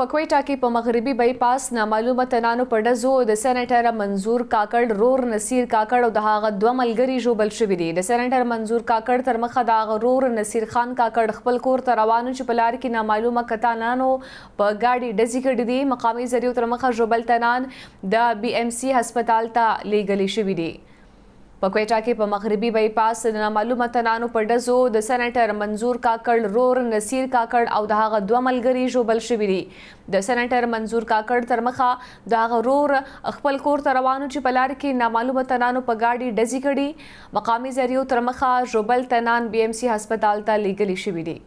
په کوټه کې په مغربي بای پاس نامعلومه تنانو په ډزو د سېنیټر منظور کاکړ رور نصیر کاکړ او د هغه دوه ملګري ژوبل شوي دي د سېنیټر منظور کاکړ تر مخه د هغه رور نصیر خان کاکړ خپل کور ته روانو چې په لار کې نامعلومه کتانانو په ګاډي ډزې کړې دي مقامي ذریعو تر مخه ژوبل تنان د بي ام سي هسپتال ته لیږلي شوي دي په کوټه کې په مغربي بای پاس د نامعلومه تنانو په ډزو د سېناټر منظور کاکړ رور نصیر کاکړ او د هغه دوه ملګري ژوبل شوي دي د سېناټر منظور کاکړ تر مخه د هغه رور خپل کور ته روانو چې په لار کې نامعلومه تنانو په ګاډي ډزې کړي مقامي ذریعو تر مخه ژوبل تنان بي ام سي هسپتال ته لیږلي شوي دي